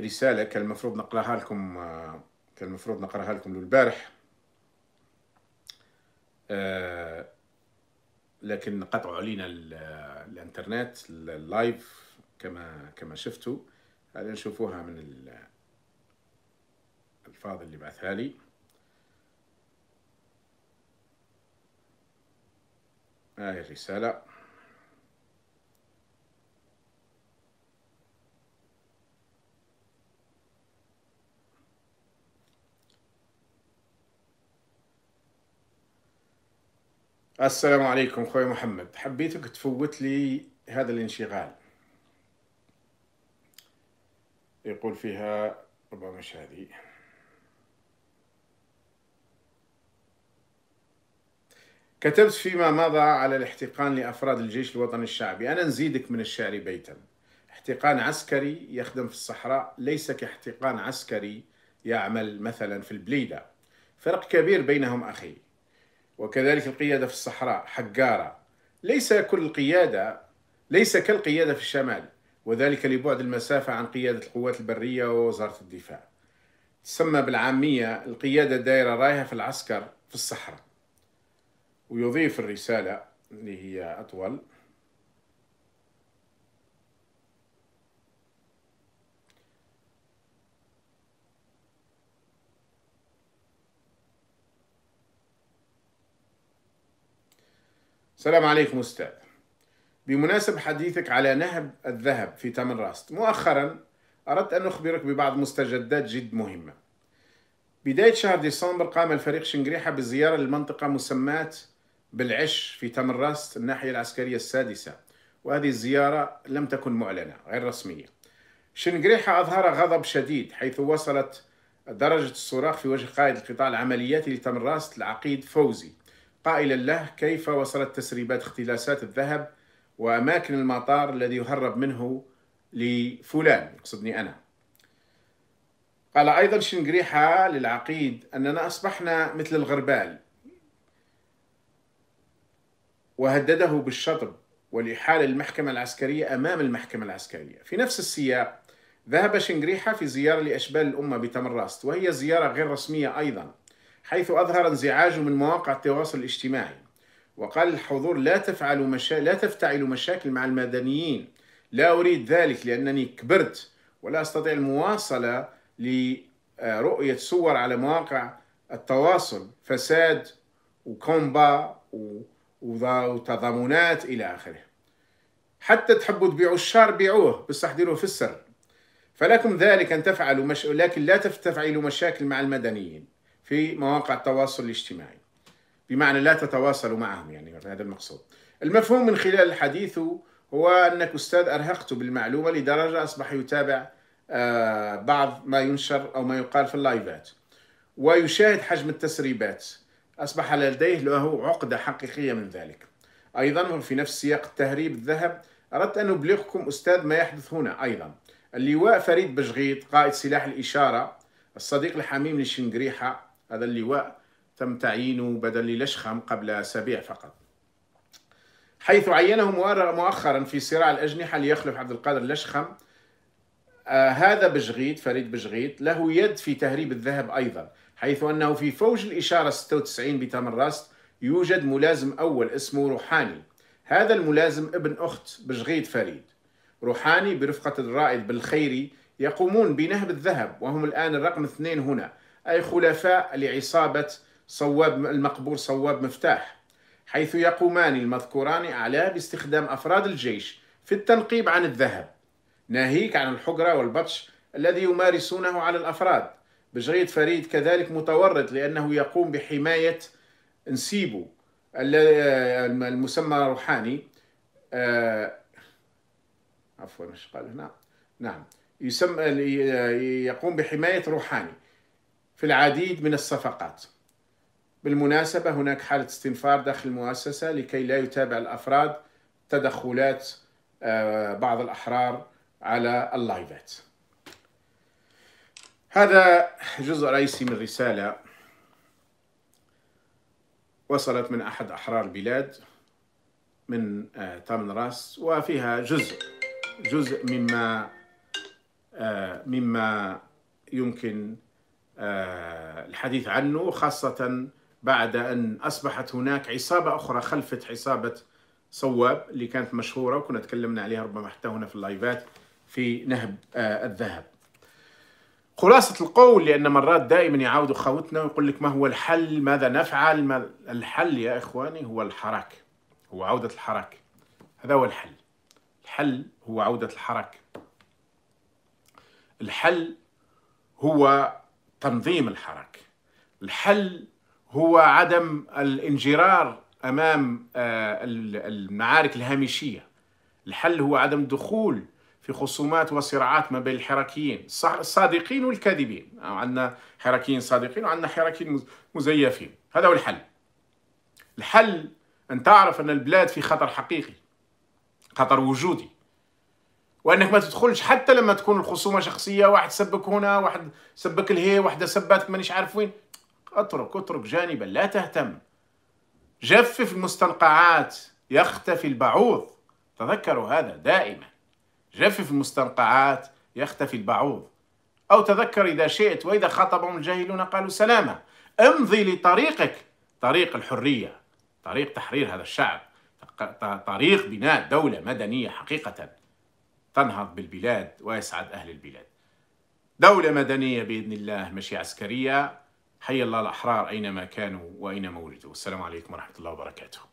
رسالة كان المفروض نقراها لكم كان المفروض نقراها لكم البارح آه، لكن قطعوا علينا الانترنت اللايف كما كما شفتوا هذا نشوفوها من الفاضل اللي بعثها لي هاي الرسالة السلام عليكم خوي محمد حبيتك تفوت لي هذا الانشغال يقول فيها ربما مش هذه كتبت فيما مضى على الاحتقان لأفراد الجيش الوطني الشعبي أنا نزيدك من الشعر بيتا احتقان عسكري يخدم في الصحراء ليس كاحتقان عسكري يعمل مثلا في البليدة فرق كبير بينهم أخي وكذلك القيادة في الصحراء حقارة ليس كل القيادة ليس كالقيادة في الشمال وذلك لبعد المسافة عن قيادة القوات البرية ووزارة الدفاع تسمى بالعامية القيادة دائرة رايها في العسكر في الصحراء ويضيف الرسالة اللي هي أطول السلام عليكم أستاذ بمناسبة حديثك على نهب الذهب في تمن راست مؤخرا أردت أن أخبرك ببعض مستجدات جد مهمة بداية شهر ديسمبر قام الفريق شنقريحة بزيارة للمنطقة مسماة بالعش في تمن راست الناحية العسكرية السادسة وهذه الزيارة لم تكن معلنة غير رسمية شنقريحة أظهر غضب شديد حيث وصلت درجة الصراخ في وجه قائد القطاع العملياتي راست العقيد فوزي قائلا له كيف وصلت تسريبات اختلاسات الذهب وأماكن المطار الذي يهرب منه لفلان يقصدني أنا قال أيضا شنقريحة للعقيد أننا أصبحنا مثل الغربال وهدده بالشطب ولحال المحكمه العسكرية أمام المحكمة العسكرية في نفس السياق ذهب شنقريحة في زيارة لأشبال الأمة بتمراست وهي زيارة غير رسمية أيضا حيث أظهر انزعاجه من مواقع التواصل الاجتماعي وقال الحضور لا تفعل مشا... لا تفتعل مشاكل مع المدنيين لا أريد ذلك لأنني كبرت ولا أستطيع المواصلة لرؤية صور على مواقع التواصل فساد وكومبا وتضامنات إلى آخره حتى تحبوا تبيعوا الشار بيعوه بس ديروه في السر فلكم ذلك أن تفعلوا مش... لكن لا تفعلوا مشاكل مع المدنيين في مواقع التواصل الاجتماعي بمعنى لا تتواصلوا معهم يعني هذا المقصود المفهوم من خلال الحديث هو أنك أستاذ أرهقت بالمعلومة لدرجة أصبح يتابع آه، بعض ما ينشر أو ما يقال في اللايفات ويشاهد حجم التسريبات أصبح لديه له عقدة حقيقية من ذلك أيضا في نفس سياق التهريب الذهب أردت أن أبلغكم أستاذ ما يحدث هنا أيضا اللواء فريد بشغيط قائد سلاح الإشارة الصديق الحميم لشنقريحة هذا اللواء تم تعيينه بدل لشخم قبل أسابيع فقط حيث عينه مؤخرا في صراع الأجنحة ليخلف عبد القادر لشخم آه هذا بجغيت فريد بجغيت له يد في تهريب الذهب أيضا حيث أنه في فوج الإشارة 96 بتمر راست يوجد ملازم أول اسمه روحاني هذا الملازم ابن أخت بجغيت فريد روحاني برفقة الرائد بالخيري يقومون بنهب الذهب وهم الآن الرقم اثنين هنا أي خلفاء لعصابة صواب المقبور صواب مفتاح حيث يقومان المذكوران أعلاه باستخدام أفراد الجيش في التنقيب عن الذهب ناهيك عن الحجرة والبطش الذي يمارسونه على الأفراد بجريد فريد كذلك متورط لأنه يقوم بحماية نسيبو آه، المسمى روحاني آه، عفوا مش قال هنا نعم يسمى آه، يقوم بحماية روحاني في العديد من الصفقات بالمناسبة هناك حالة استنفار داخل المؤسسة لكي لا يتابع الأفراد تدخلات آه، بعض الأحرار على اللايفات هذا جزء رئيسي من رسالة وصلت من أحد أحرار البلاد من آه، تامن راس وفيها جزء جزء مما آه، مما يمكن آه، الحديث عنه خاصة بعد أن أصبحت هناك عصابة أخرى خلفت عصابة صواب اللي كانت مشهورة وكنا تكلمنا عليها ربما حتى هنا في اللايفات في نهب آه، الذهب خلاصة القول لأن مرات دائما يعاودوا خوتنا ويقول لك ما هو الحل ماذا نفعل ما الحل يا إخواني هو الحراك هو عودة الحراك هذا هو الحل الحل هو عودة الحراك الحل هو تنظيم الحركة الحل هو عدم الانجرار أمام آه، المعارك الهامشية الحل هو عدم الدخول في خصومات وصراعات ما بين الحركيين الصادقين والكاذبين عندنا حركيين صادقين وعندنا حركيين مزيفين هذا هو الحل الحل أن تعرف أن البلاد في خطر حقيقي خطر وجودي وانك ما تدخلش حتى لما تكون الخصومه شخصيه واحد سبك هنا واحد سبك لهي واحده سباتك مانيش عارف وين اترك اترك جانبا لا تهتم جفف المستنقعات يختفي البعوض تذكروا هذا دائما جفف المستنقعات يختفي البعوض أو تذكر إذا شئت وإذا خاطبهم الجاهلون قالوا سلاما امضي لطريقك طريق الحرية طريق تحرير هذا الشعب طريق بناء دولة مدنية حقيقة تنهض بالبلاد ويسعد أهل البلاد دولة مدنية بإذن الله مشي عسكرية حي الله الأحرار أينما كانوا وأينما ولدوا السلام عليكم ورحمة الله وبركاته